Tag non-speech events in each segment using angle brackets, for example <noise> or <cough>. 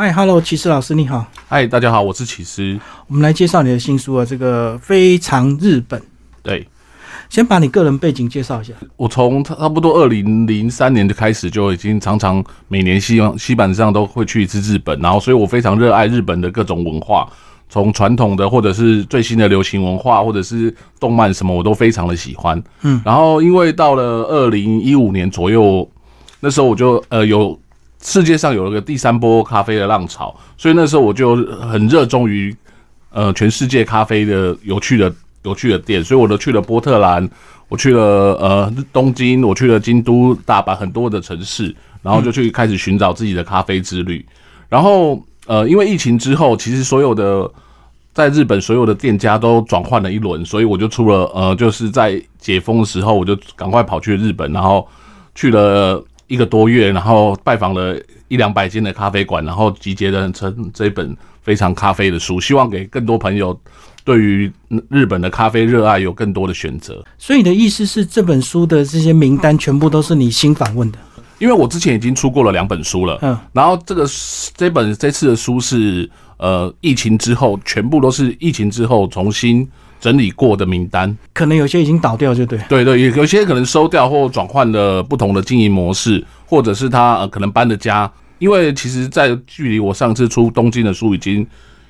嗨 h e l l o 老师你好。嗨，大家好，我是奇师。我们来介绍你的新书啊，这个非常日本。对，先把你个人背景介绍一下。我从差不多二零零三年就开始就已经常常每年希望西板上都会去一次日本，然后所以我非常热爱日本的各种文化，从传统的或者是最新的流行文化，或者是动漫什么，我都非常的喜欢。嗯，然后因为到了二零一五年左右，那时候我就呃有。世界上有了个第三波咖啡的浪潮，所以那时候我就很热衷于，呃，全世界咖啡的有趣的有趣的店，所以我都去了波特兰，我去了呃东京，我去了京都、大阪很多的城市，然后就去开始寻找自己的咖啡之旅。然后呃，因为疫情之后，其实所有的在日本所有的店家都转换了一轮，所以我就出了呃，就是在解封的时候，我就赶快跑去日本，然后去了。一个多月，然后拜访了一两百间的咖啡馆，然后集结成这本非常咖啡的书，希望给更多朋友对于日本的咖啡热爱有更多的选择。所以你的意思是，这本书的这些名单全部都是你新访问的？因为我之前已经出过了两本书了，嗯，然后这个这本这次的书是呃疫情之后，全部都是疫情之后重新。整理过的名单，可能有些已经倒掉，就对。对对，有有些可能收掉或转换了不同的经营模式，或者是他呃可能搬的家。因为其实，在距离我上次出东京的书已经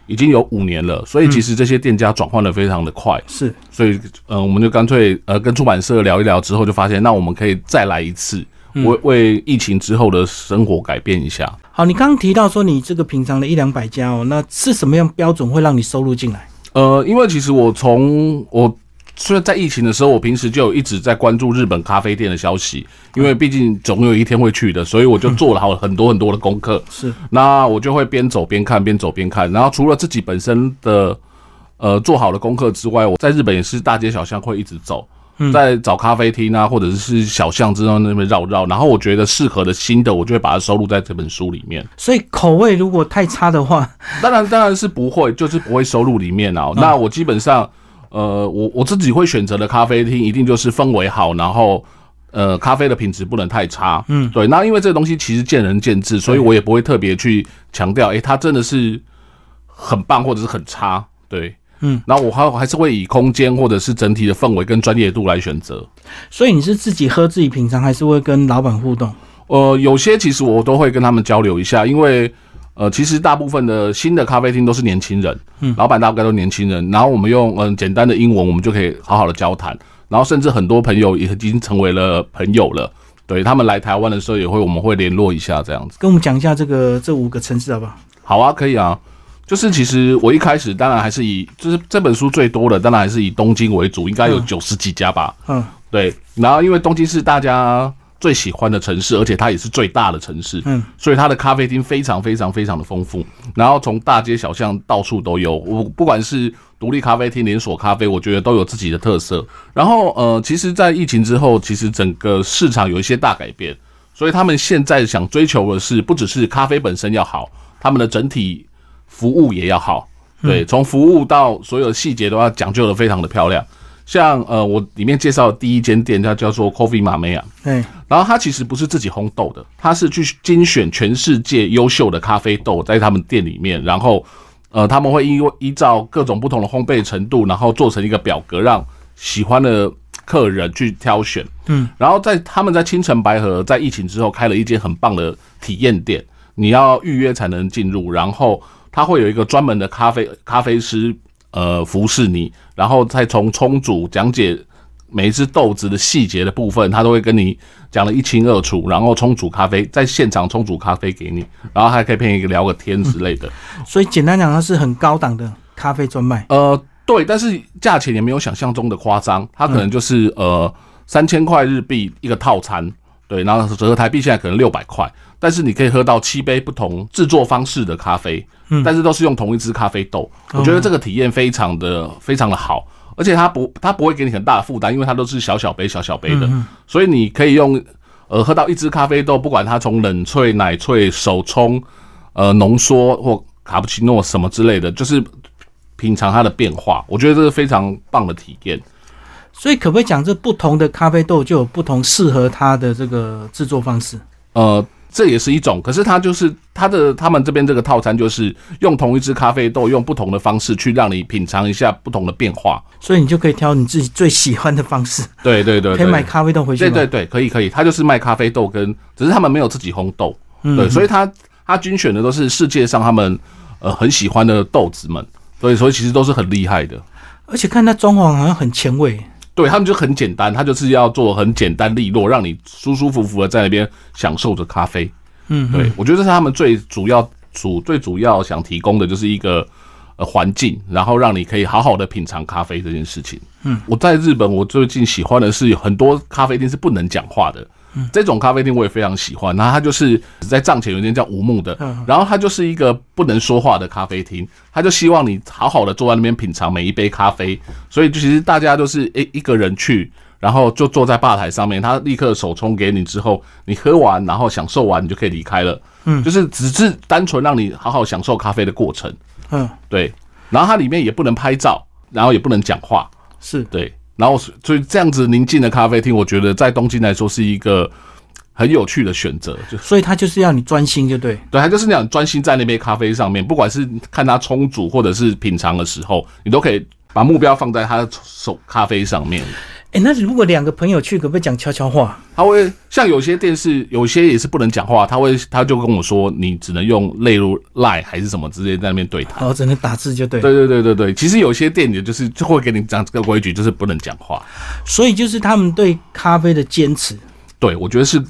已经有五年了，所以其实这些店家转换的非常的快。是，所以嗯，我们就干脆呃跟出版社聊一聊之后，就发现那我们可以再来一次，为为疫情之后的生活改变一下。好，你刚刚提到说你这个平常的一两百家哦，那是什么样标准会让你收入进来？呃，因为其实我从我虽然在疫情的时候，我平时就一直在关注日本咖啡店的消息，因为毕竟总有一天会去的，所以我就做了好很多很多的功课。<laughs> 是，那我就会边走边看，边走边看。然后除了自己本身的呃做好的功课之外，我在日本也是大街小巷会一直走。在找咖啡厅啊，或者是小巷子那边绕绕，然后我觉得适合的新的，我就会把它收录在这本书里面。所以口味如果太差的话，<laughs> 当然当然是不会，就是不会收录里面啊。那我基本上，呃，我我自己会选择的咖啡厅，一定就是氛围好，然后呃，咖啡的品质不能太差。嗯，对。那因为这个东西其实见仁见智，所以我也不会特别去强调，哎，它真的是很棒或者是很差，对。嗯，那我还还是会以空间或者是整体的氛围跟专业度来选择。所以你是自己喝自己品尝，还是会跟老板互动？呃，有些其实我都会跟他们交流一下，因为呃，其实大部分的新的咖啡厅都是年轻人，嗯，老板大概都年轻人。然后我们用嗯简单的英文，我们就可以好好的交谈。然后甚至很多朋友也已经成为了朋友了。对他们来台湾的时候，也会我们会联络一下这样子。跟我们讲一下这个这五个城市好不好？好啊，可以啊。就是其实我一开始当然还是以就是这本书最多的当然还是以东京为主，应该有九十几家吧。嗯，对。然后因为东京是大家最喜欢的城市，而且它也是最大的城市，嗯，所以它的咖啡厅非常非常非常的丰富。然后从大街小巷到处都有，我不管是独立咖啡厅、连锁咖啡，我觉得都有自己的特色。然后呃，其实，在疫情之后，其实整个市场有一些大改变，所以他们现在想追求的是不只是咖啡本身要好，他们的整体。服务也要好，对，从服务到所有细节都要讲究的非常的漂亮。像呃，我里面介绍第一间店，它叫做 Coffee Mamma，对。然后它其实不是自己烘豆的，它是去精选全世界优秀的咖啡豆，在他们店里面，然后呃，他们会依依照各种不同的烘焙程度，然后做成一个表格，让喜欢的客人去挑选。嗯。然后在他们在青城白河，在疫情之后开了一间很棒的体验店，你要预约才能进入，然后。他会有一个专门的咖啡咖啡师，呃，服侍你，然后再从冲煮讲解每一只豆子的细节的部分，他都会跟你讲的一清二楚，然后冲煮咖啡，在现场冲煮咖啡给你，然后还可以配一个聊个天之类的。<laughs> 所以简单讲，它是很高档的咖啡专卖。呃，对，但是价钱也没有想象中的夸张，它可能就是呃三千块日币一个套餐，对，然后折合台币现在可能六百块。但是你可以喝到七杯不同制作方式的咖啡，嗯，但是都是用同一只咖啡豆，我觉得这个体验非常的非常的好，而且它不它不会给你很大的负担，因为它都是小小杯小小杯的，所以你可以用呃喝到一支咖啡豆，不管它从冷萃、奶萃、手冲、呃浓缩或卡布奇诺什么之类的就是品尝它的变化，我觉得这是非常棒的体验。所以可不可以讲这不同的咖啡豆就有不同适合它的这个制作方式？呃。这也是一种，可是它就是它的他们这边这个套餐，就是用同一只咖啡豆，用不同的方式去让你品尝一下不同的变化，所以你就可以挑你自己最喜欢的方式。对对对，可以买咖啡豆回去。对对对，可以可以，他就是卖咖啡豆，跟只是他们没有自己烘豆。对，所以他他精选的都是世界上他们呃很喜欢的豆子们，所以所以其实都是很厉害的。而且看那装潢好像很前卫。对他们就很简单，他就是要做很简单利落，让你舒舒服服的在那边享受着咖啡。嗯，对我觉得这是他们最主要主最主要想提供的，就是一个呃环境，然后让你可以好好的品尝咖啡这件事情。嗯，我在日本，我最近喜欢的是很多咖啡店是不能讲话的。这种咖啡厅我也非常喜欢，然后它就是在藏前有一间叫无木的，然后它就是一个不能说话的咖啡厅，他就希望你好好的坐在那边品尝每一杯咖啡，所以其实大家就是一一个人去，然后就坐在吧台上面，他立刻手冲给你之后，你喝完然后享受完，你就可以离开了，嗯，就是只是单纯让你好好享受咖啡的过程，嗯，对，然后它里面也不能拍照，然后也不能讲话，是对。然后，所以这样子宁静的咖啡厅，我觉得在东京来说是一个很有趣的选择。就所以，他就是要你专心，就对。对，他就是那样专心在那杯咖啡上面，不管是看他冲煮，或者是品尝的时候，你都可以把目标放在他的手咖啡上面。哎，那如果两个朋友去，可不可以讲悄悄话？他会像有些电视，有些也是不能讲话，他会他就跟我说，你只能用例如赖还是什么，直接在那边对他，哦，只能打字就对。对对对对对，其实有些店也就是就会给你讲这个规矩，就是不能讲话。所以就是他们对咖啡的坚持，对，我觉得是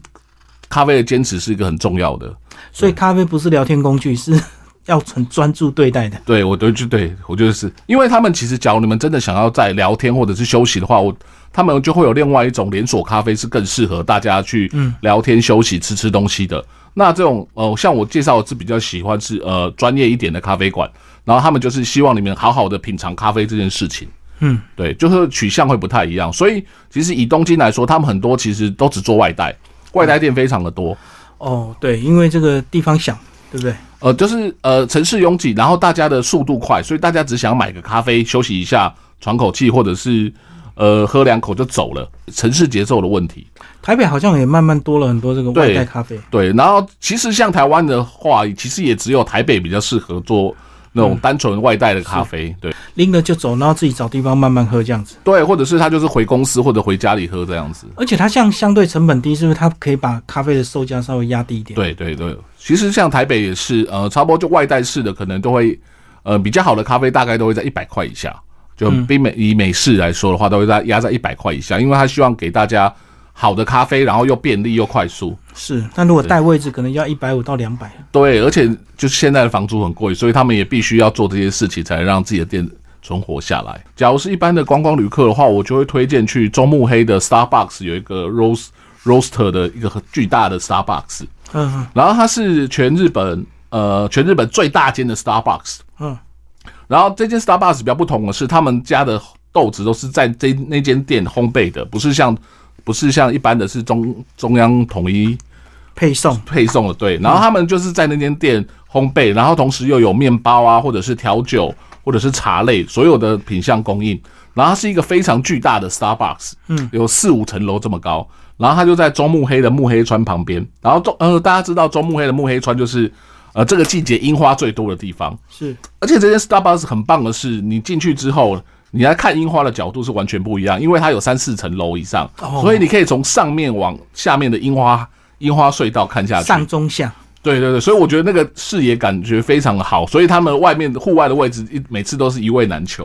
咖啡的坚持是一个很重要的。所以咖啡不是聊天工具，是 <laughs> 要很专注对待的。对，我都就对我觉得是因为他们其实，假如你们真的想要在聊天或者是休息的话，我。他们就会有另外一种连锁咖啡，是更适合大家去聊天、休息、吃吃东西的。那这种呃，像我介绍是比较喜欢是呃专业一点的咖啡馆，然后他们就是希望你们好好的品尝咖啡这件事情。嗯，对，就是取向会不太一样。所以其实以东京来说，他们很多其实都只做外带，外带店非常的多。哦，对，因为这个地方小，对不对？呃，就是呃城市拥挤，然后大家的速度快，所以大家只想买个咖啡休息一下，喘口气，或者是。呃，喝两口就走了，城市节奏的问题。台北好像也慢慢多了很多这个外带咖啡。对，然后其实像台湾的话，其实也只有台北比较适合做那种单纯外带的咖啡。对，拎了就走，然后自己找地方慢慢喝这样子。对，或者是他就是回公司或者回家里喝这样子。而且它像相对成本低，是不是它可以把咖啡的售价稍微压低一点？对对对，其实像台北也是，呃，差不多就外带式的可能都会，呃，比较好的咖啡大概都会在一百块以下。就比美以美式来说的话，都会在压在一百块以下，因为他希望给大家好的咖啡，然后又便利又快速。是，但如果带位置可能要一百五到两百。对，而且就是现在的房租很贵，所以他们也必须要做这些事情，才能让自己的店存活下来。假如是一般的观光旅客的话，我就会推荐去中目黑的 Starbucks，有一个 Roast Roaster 的一个巨大的 Starbucks。嗯，然后它是全日本呃全日本最大间的 Starbucks。嗯。然后这间 Starbucks 比较不同的是，他们家的豆子都是在这那间店烘焙的，不是像，不是像一般的是中中央统一配送配送的对。然后他们就是在那间店烘焙，然后同时又有面包啊，或者是调酒，或者是茶类，所有的品相供应。然后它是一个非常巨大的 Starbucks，嗯，有四五层楼这么高。然后它就在中目黑的目黑川旁边。然后中呃，大家知道中目黑的目黑川就是。呃，这个季节樱花最多的地方是，而且这间 Starbucks 很棒的是，你进去之后，你来看樱花的角度是完全不一样，因为它有三四层楼以上，所以你可以从上面往下面的樱花樱花隧道看下去，上中下，对对对，所以我觉得那个视野感觉非常的好，所以他们外面户外的位置一每次都是一位难求，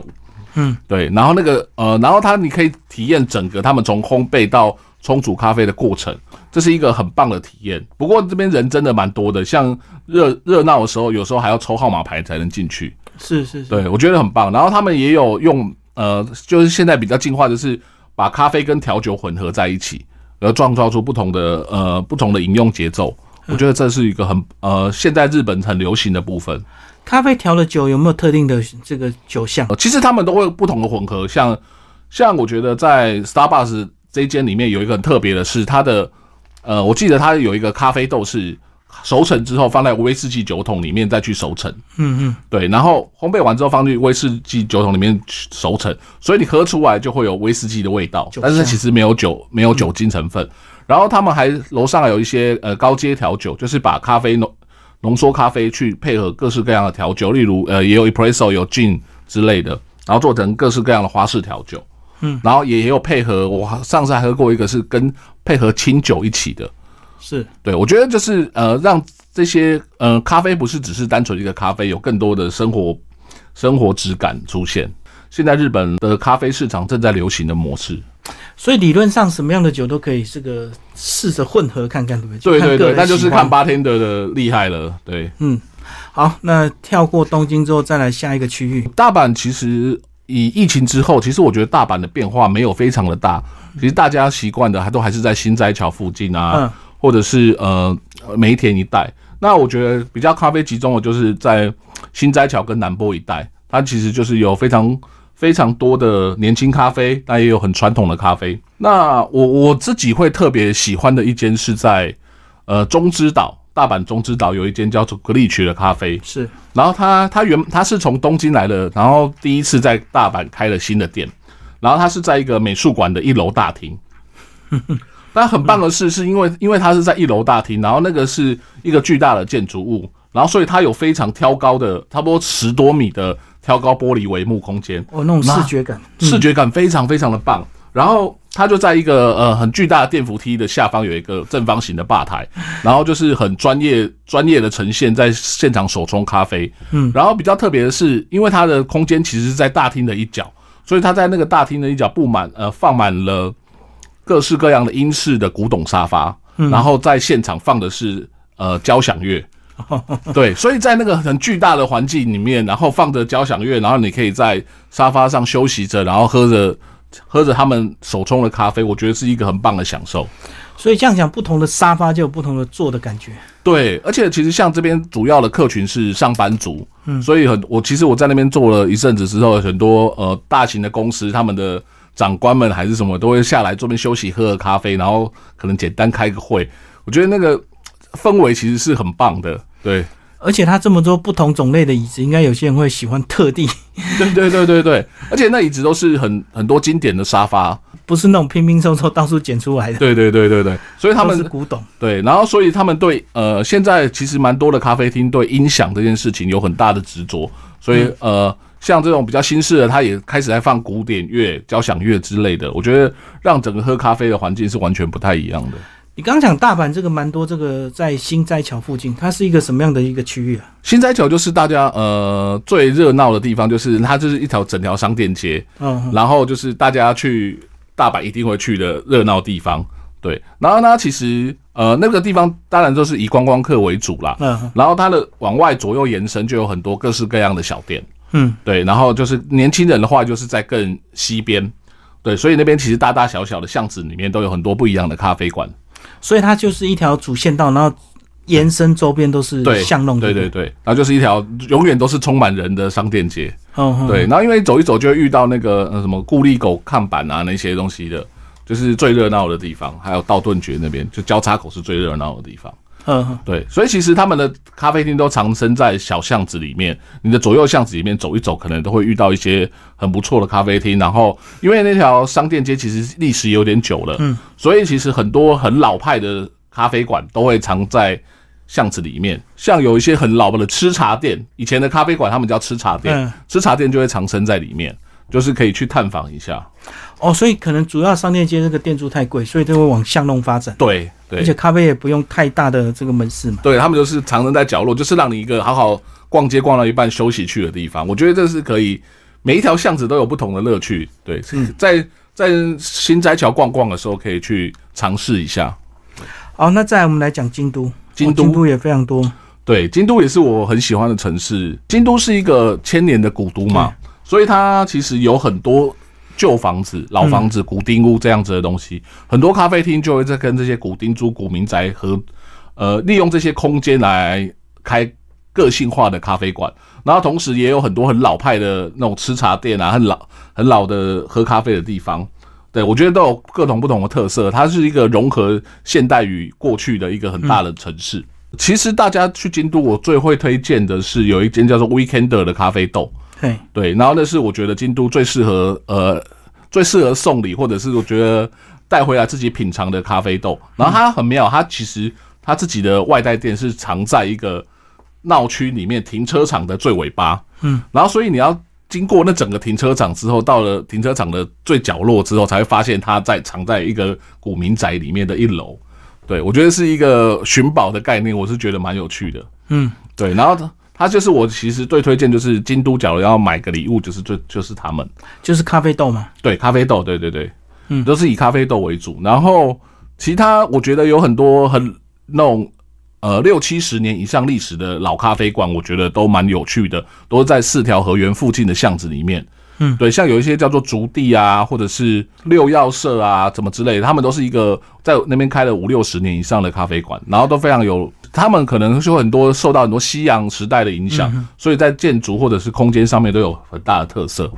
嗯，对，然后那个呃，然后它你可以体验整个他们从烘焙到冲煮咖啡的过程。这是一个很棒的体验，不过这边人真的蛮多的，像热热闹的时候，有时候还要抽号码牌才能进去。是是是，对我觉得很棒。然后他们也有用，呃，就是现在比较进化的是把咖啡跟调酒混合在一起，而创造出不同的呃不同的饮用节奏。我觉得这是一个很呃现在日本很流行的部分。咖啡调的酒有没有特定的这个酒项？其实他们都会不同的混合，像像我觉得在 Starbucks 这间里面有一个很特别的是它的。呃，我记得它有一个咖啡豆是熟成之后放在威士忌酒桶里面再去熟成，嗯嗯，对，然后烘焙完之后放进威士忌酒桶里面熟成，所以你喝出来就会有威士忌的味道，但是其实没有酒，没有酒精成分。然后他们还楼上还有一些呃高阶调酒，就是把咖啡浓浓缩咖啡去配合各式各样的调酒，例如呃也有 espresso 有 gin 之类的，然后做成各式各样的花式调酒。嗯，然后也有配合，我上次还喝过一个是跟配合清酒一起的，是对，我觉得就是呃，让这些呃咖啡不是只是单纯一个咖啡，有更多的生活生活质感出现。现在日本的咖啡市场正在流行的模式，所以理论上什么样的酒都可以这个试着混合看看，对不对？对对对，那就是看八天的的厉害了，对。嗯，好，那跳过东京之后，再来下一个区域，大阪其实。以疫情之后，其实我觉得大阪的变化没有非常的大。其实大家习惯的还都还是在新桥附近啊，或者是呃梅田一带。那我觉得比较咖啡集中的就是在新桥跟南波一带，它其实就是有非常非常多的年轻咖啡，但也有很传统的咖啡。那我我自己会特别喜欢的一间是在呃中之岛。大阪中之岛有一间叫巧克力区的咖啡，是。然后他他原他是从东京来的，然后第一次在大阪开了新的店，然后他是在一个美术馆的一楼大厅。<laughs> 但很棒的事是因为，因为他是在一楼大厅，然后那个是一个巨大的建筑物，然后所以它有非常挑高的，差不多十多米的挑高玻璃帷幕空间。哦，那种视觉感，视觉感非常非常的棒。然后他就在一个呃很巨大的电扶梯的下方有一个正方形的吧台，然后就是很专业专业的呈现在现场手冲咖啡。嗯，然后比较特别的是，因为它的空间其实是在大厅的一角，所以他在那个大厅的一角布满呃放满了各式各样的英式的古董沙发，然后在现场放的是呃交响乐，对，所以在那个很巨大的环境里面，然后放着交响乐，然后你可以在沙发上休息着，然后喝着。喝着他们手冲的咖啡，我觉得是一个很棒的享受。所以这样讲，不同的沙发就有不同的坐的感觉。对，而且其实像这边主要的客群是上班族，嗯，所以很我其实我在那边坐了一阵子之后，很多呃大型的公司他们的长官们还是什么都会下来这边休息喝喝咖啡，然后可能简单开个会。我觉得那个氛围其实是很棒的，对。而且它这么多不同种类的椅子，应该有些人会喜欢特地，<laughs> 对对对对对。而且那椅子都是很很多经典的沙发，不是那种拼拼凑凑到处捡出来的。对对对对对。所以他们是古董，对。然后所以他们对呃，现在其实蛮多的咖啡厅对音响这件事情有很大的执着。所以呃，像这种比较新式的，他也开始在放古典乐、交响乐之类的。我觉得让整个喝咖啡的环境是完全不太一样的。你刚刚讲大阪这个蛮多，这个在新斋桥附近，它是一个什么样的一个区域啊？新斋桥就是大家呃最热闹的地方，就是它就是一条整条商店街，嗯，然后就是大家去大阪一定会去的热闹地方，对。然后呢，其实呃那个地方当然就是以观光客为主啦，嗯，然后它的往外左右延伸就有很多各式各样的小店，嗯，对。然后就是年轻人的话就是在更西边，对，所以那边其实大大小小的巷子里面都有很多不一样的咖啡馆。所以它就是一条主线道，然后延伸周边都是巷弄，对对对，然后就是一条永远都是充满人的商店街。哦、对。然后因为走一走就会遇到那个什么故力狗看板啊那些东西的，就是最热闹的地方。还有道顿崛那边就交叉口是最热闹的地方。对，所以其实他们的咖啡厅都藏身在小巷子里面。你的左右巷子里面走一走，可能都会遇到一些很不错的咖啡厅。然后，因为那条商店街其实历史有点久了，嗯，所以其实很多很老派的咖啡馆都会藏在巷子里面。像有一些很老的吃茶店，以前的咖啡馆，他们叫吃茶店，吃茶店就会藏身在里面，就是可以去探访一下。哦，所以可能主要商店街那个店租太贵，所以就会往巷弄发展。对，而且咖啡也不用太大的这个门市嘛。对他们就是藏人在角落，就是让你一个好好逛街逛到一半休息去的地方。我觉得这是可以，每一条巷子都有不同的乐趣。对，在在新斋桥逛逛的时候，可以去尝试一下。好，那再来我们来讲京都。京都也非常多。对，京都也是我很喜欢的城市。京都是一个千年的古都嘛，所以它其实有很多。旧房子、老房子、古丁屋这样子的东西，很多咖啡厅就会在跟这些古丁租、古民宅和，呃，利用这些空间来开个性化的咖啡馆。然后同时，也有很多很老派的那种吃茶店啊，很老、很老的喝咖啡的地方。对我觉得都有各种不同的特色。它是一个融合现代与过去的一个很大的城市。其实大家去京都，我最会推荐的是有一间叫做 Weekender 的咖啡豆。对然后那是我觉得京都最适合呃，最适合送礼或者是我觉得带回来自己品尝的咖啡豆。然后它很妙，它其实它自己的外带店是藏在一个闹区里面停车场的最尾巴。嗯，然后所以你要经过那整个停车场之后，到了停车场的最角落之后，才会发现它在藏在一个古民宅里面的一楼。对我觉得是一个寻宝的概念，我是觉得蛮有趣的。嗯，对，然后它就是我其实最推荐，就是京都角要买个礼物，就是就就是他们，就是咖啡豆嘛。对，咖啡豆，对对对，嗯，都是以咖啡豆为主。然后其他我觉得有很多很那种呃六七十年以上历史的老咖啡馆，我觉得都蛮有趣的，都在四条河源附近的巷子里面。嗯，对，像有一些叫做竹地啊，或者是六曜社啊，怎么之类，他们都是一个在那边开了五六十年以上的咖啡馆，然后都非常有。他们可能就很多受到很多西洋时代的影响，所以在建筑或者是空间上面都有很大的特色。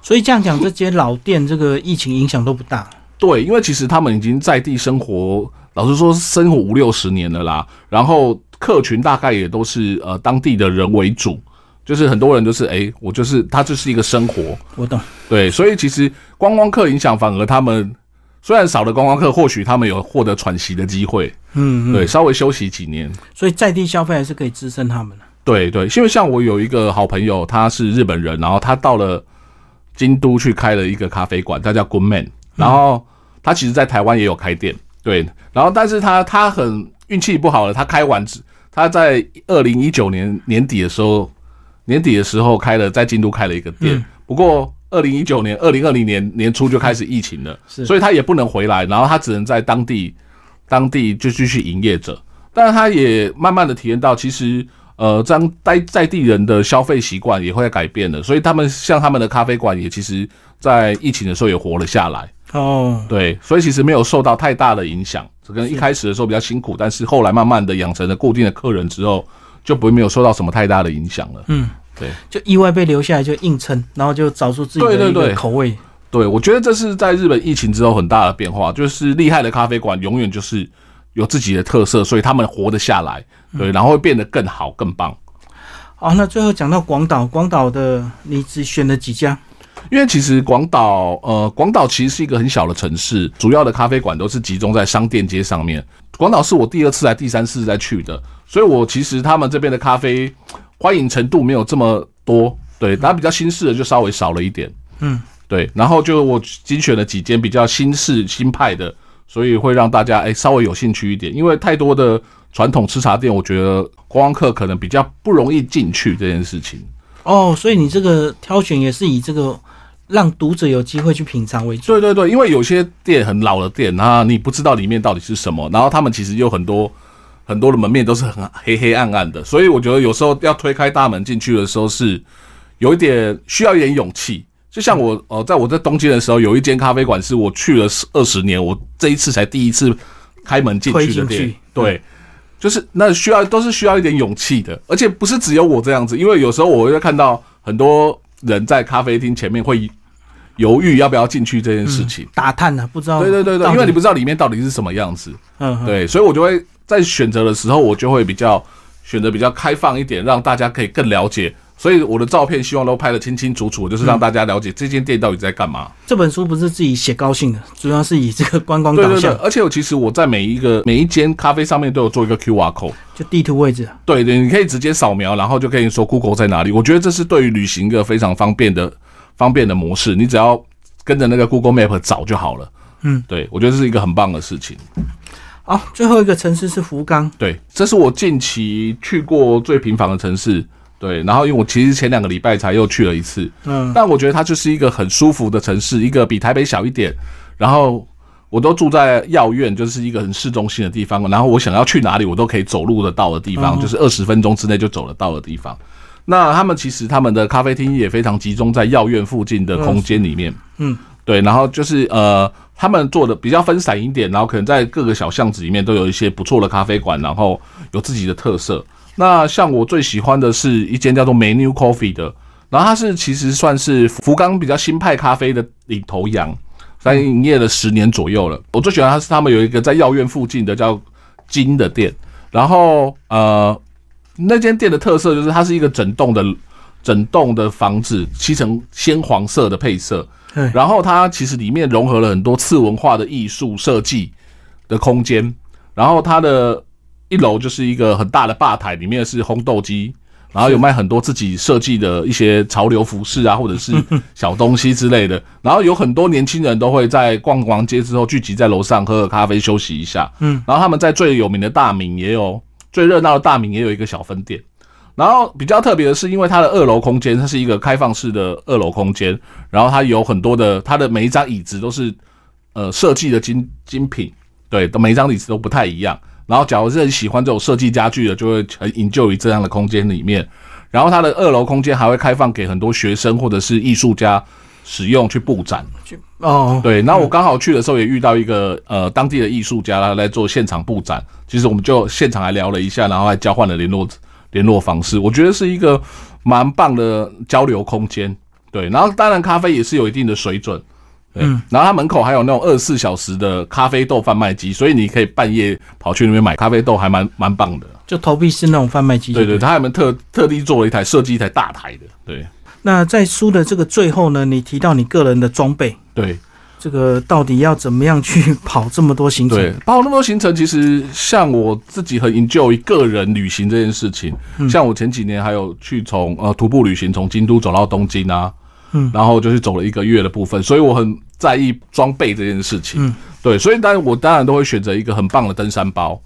所以这样讲，这些老店这个疫情影响都不大。对，因为其实他们已经在地生活，老实说生活五六十年了啦。然后客群大概也都是呃当地的人为主，就是很多人都是哎，我就是他就是一个生活。我懂。对，所以其实观光客影响反而他们。虽然少了观光客，或许他们有获得喘息的机会。嗯，对，稍微休息几年，所以在地消费还是可以支撑他们的。对对，因为像我有一个好朋友，他是日本人，然后他到了京都去开了一个咖啡馆，他叫 Good Man。然后他其实在台湾也有开店，对。然后但是他他很运气不好了，他开完，之他在二零一九年年底的时候，年底的时候开了在京都开了一个店，不过。二零一九年、二零二零年年初就开始疫情了，所以他也不能回来，然后他只能在当地、当地就继续营业着。但是他也慢慢的体验到，其实呃，这样待在地人的消费习惯也会改变的，所以他们像他们的咖啡馆也其实在疫情的时候也活了下来。哦，对，所以其实没有受到太大的影响。可能一开始的时候比较辛苦，但是后来慢慢的养成了固定的客人之后，就不会没有受到什么太大的影响了。嗯。对，就意外被留下来，就硬撑，然后就找出自己的口味。对，我觉得这是在日本疫情之后很大的变化，就是厉害的咖啡馆永远就是有自己的特色，所以他们活得下来。对，然后会变得更好、更棒。好，那最后讲到广岛，广岛的你只选了几家？因为其实广岛，呃，广岛其实是一个很小的城市，主要的咖啡馆都是集中在商店街上面。广岛是我第二次来、第三次再去的，所以我其实他们这边的咖啡。欢迎程度没有这么多，对，大比较新式的就稍微少了一点，嗯，对，然后就我精选了几间比较新式新派的，所以会让大家哎稍微有兴趣一点，因为太多的传统吃茶店，我觉得观光客可能比较不容易进去这件事情。哦，所以你这个挑选也是以这个让读者有机会去品尝为主。对对对，因为有些店很老的店它你不知道里面到底是什么，然后他们其实有很多。很多的门面都是很黑黑暗暗的，所以我觉得有时候要推开大门进去的时候是有一点需要一点勇气。就像我呃，在我在东京的时候，有一间咖啡馆是我去了二十年，我这一次才第一次开门进去的店。对，就是那需要都是需要一点勇气的，而且不是只有我这样子，因为有时候我会看到很多人在咖啡厅前面会犹豫要不要进去这件事情，打探呢，不知道。对对对对，因为你不知道里面到底是什么样子。嗯，对，所以我就会。在选择的时候，我就会比较选择比较开放一点，让大家可以更了解。所以我的照片希望都拍得清清楚楚，就是让大家了解这间店到底在干嘛。这本书不是自己写高兴的，主要是以这个观光导向。对对对，而且我其实我在每一个每一间咖啡上面都有做一个 QR code，就地图位置。对对，你可以直接扫描，然后就可以说 Google 在哪里。我觉得这是对于旅行一个非常方便的方便的模式，你只要跟着那个 Google Map 找就好了。嗯，对我觉得这是一个很棒的事情。哦，最后一个城市是福冈。对，这是我近期去过最频繁的城市。对，然后因为我其实前两个礼拜才又去了一次。嗯，但我觉得它就是一个很舒服的城市，一个比台北小一点。然后我都住在药院，就是一个很市中心的地方。然后我想要去哪里，我都可以走路的到的地方，就是二十分钟之内就走得到的地方。那他们其实他们的咖啡厅也非常集中在药院附近的空间里面。嗯，对，然后就是呃。他们做的比较分散一点，然后可能在各个小巷子里面都有一些不错的咖啡馆，然后有自己的特色。那像我最喜欢的是，一间叫做 Menu Coffee 的，然后它是其实算是福冈比较新派咖啡的领头羊，在营业了十年左右了。我最喜欢它是他们有一个在药院附近的叫金的店，然后呃，那间店的特色就是它是一个整栋的整栋的房子，漆成鲜黄色的配色。然后它其实里面融合了很多次文化的艺术设计的空间，然后它的一楼就是一个很大的吧台，里面是烘豆机，然后有卖很多自己设计的一些潮流服饰啊，或者是小东西之类的。<laughs> 然后有很多年轻人都会在逛逛街之后聚集在楼上喝喝咖啡休息一下。嗯，然后他们在最有名的大名也有最热闹的大名也有一个小分店。然后比较特别的是，因为它的二楼空间，它是一个开放式的二楼空间，然后它有很多的，它的每一张椅子都是呃设计的精精品，对，每一张椅子都不太一样。然后，假如是很喜欢这种设计家具的，就会很引救于这样的空间里面。然后，它的二楼空间还会开放给很多学生或者是艺术家使用去布展。哦，对，那我刚好去的时候也遇到一个呃当地的艺术家来做现场布展，其实我们就现场还聊了一下，然后还交换了联络联络方式，我觉得是一个蛮棒的交流空间，对。然后当然咖啡也是有一定的水准，嗯。然后它门口还有那种二十四小时的咖啡豆贩卖机，所以你可以半夜跑去那边买咖啡豆，还蛮蛮棒的。就投币式那种贩卖机，对对。它有没有特特地做了一台，设计一台大台的？对。那在书的这个最后呢，你提到你个人的装备，对。这个到底要怎么样去 <laughs> 跑这么多行程？对，跑那么多行程，其实像我自己很 enjoy 一个人旅行这件事情，像我前几年还有去从呃徒步旅行，从京都走到东京啊，然后就是走了一个月的部分，所以我很在意装备这件事情。对，所以当然我当然都会选择一个很棒的登山包。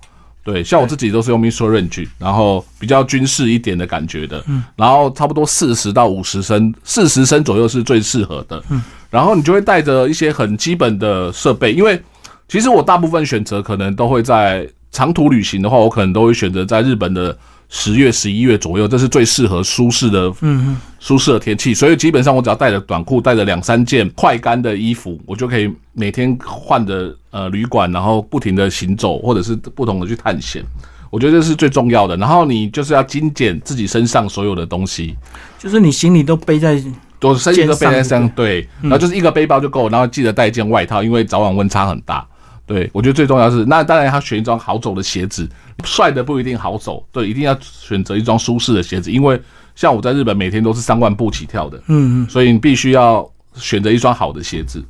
对，像我自己都是用 m i s s u r i n g e 然后比较军事一点的感觉的，嗯，然后差不多四十到五十升，四十升左右是最适合的，嗯，然后你就会带着一些很基本的设备，因为其实我大部分选择可能都会在长途旅行的话，我可能都会选择在日本的。十月、十一月左右，这是最适合舒适的、嗯，舒适的天气。所以基本上，我只要带着短裤，带着两三件快干的衣服，我就可以每天换着呃旅馆，然后不停的行走，或者是不同的去探险。我觉得这是最重要的。然后你就是要精简自己身上所有的东西，就是你行李都背在都体都背在身，对，然后就是一个背包就够，然后记得带一件外套，因为早晚温差很大。对，我觉得最重要是，那当然他选一双好走的鞋子，帅的不一定好走。对，一定要选择一双舒适的鞋子，因为像我在日本每天都是三万步起跳的，嗯嗯，所以你必须要选择一双好的鞋子。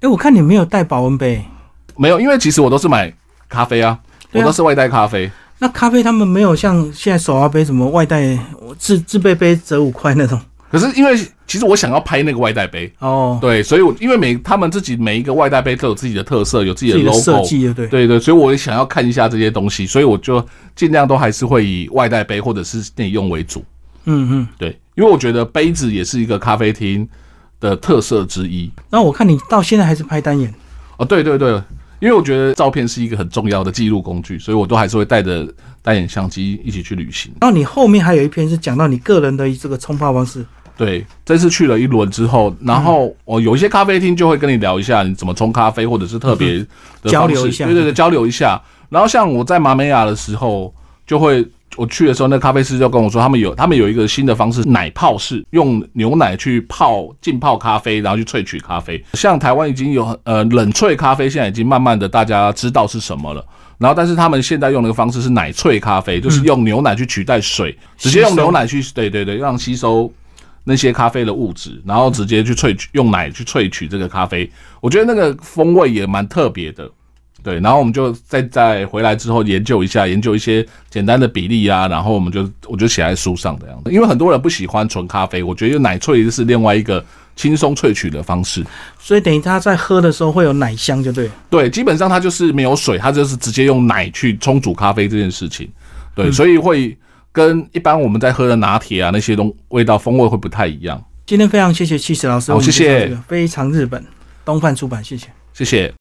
哎，我看你没有带保温杯，没有，因为其实我都是买咖啡啊，我都是外带咖啡。那咖啡他们没有像现在手摇杯什么外带自自备杯折五块那种，可是因为。其实我想要拍那个外带杯哦，对，所以，我因为每他们自己每一个外带杯都有自己的特色，有自己的 logo，对对对，所以我也想要看一下这些东西，所以我就尽量都还是会以外带杯或者是内用为主，嗯嗯，对，因为我觉得杯子也是一个咖啡厅的特色之一。那我看你到现在还是拍单眼哦，对对对，因为我觉得照片是一个很重要的记录工具，所以我都还是会带着单眼相机一起去旅行。然你后面还有一篇是讲到你个人的这个冲泡方式。对，这次去了一轮之后，然后我有一些咖啡厅就会跟你聊一下，你怎么冲咖啡，或者是特别交流一下，对对对，交流一下。然后像我在马梅亚的时候，就会我去的时候，那咖啡师就跟我说，他们有他们有一个新的方式，奶泡式，用牛奶去泡浸泡咖啡，然后去萃取咖啡。像台湾已经有呃冷萃咖啡，现在已经慢慢的大家知道是什么了。然后但是他们现在用那个方式是奶萃咖啡，就是用牛奶去取代水，直接用牛奶去，对对对，让吸收。那些咖啡的物质，然后直接去萃取，用奶去萃取这个咖啡，我觉得那个风味也蛮特别的，对。然后我们就再再回来之后研究一下，研究一些简单的比例啊，然后我们就我就写在书上的样子。因为很多人不喜欢纯咖啡，我觉得奶萃是另外一个轻松萃取的方式，所以等于他在喝的时候会有奶香，就对。对，基本上它就是没有水，它就是直接用奶去冲煮咖啡这件事情，对，所以会。跟一般我们在喝的拿铁啊那些东味道风味会不太一样。今天非常谢谢七尺老师，好谢谢，非常日本东贩出版，谢谢谢谢。